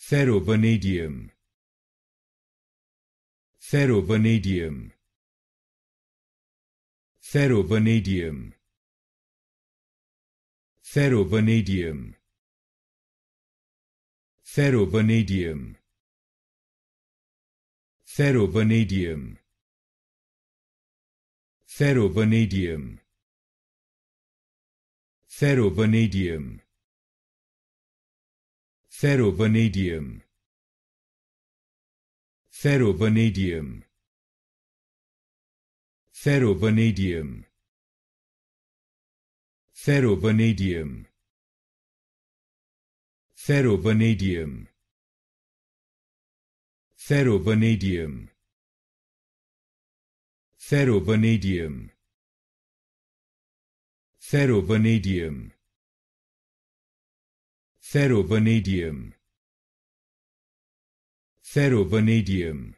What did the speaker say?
Ferrovanadium Ferrovanadium Ferrovanadium Ferrovanadium Ferrovanadium Ferrovanadium Ferrovanadium Ferrovanadium Ferrovanadium Ferrovanadium Ferrovanadium Ferrovanadium Ferrovanadium Ferrovanadium Ferrovanadium Ferrovanadium Ferrovanadium. Ferrovanadium.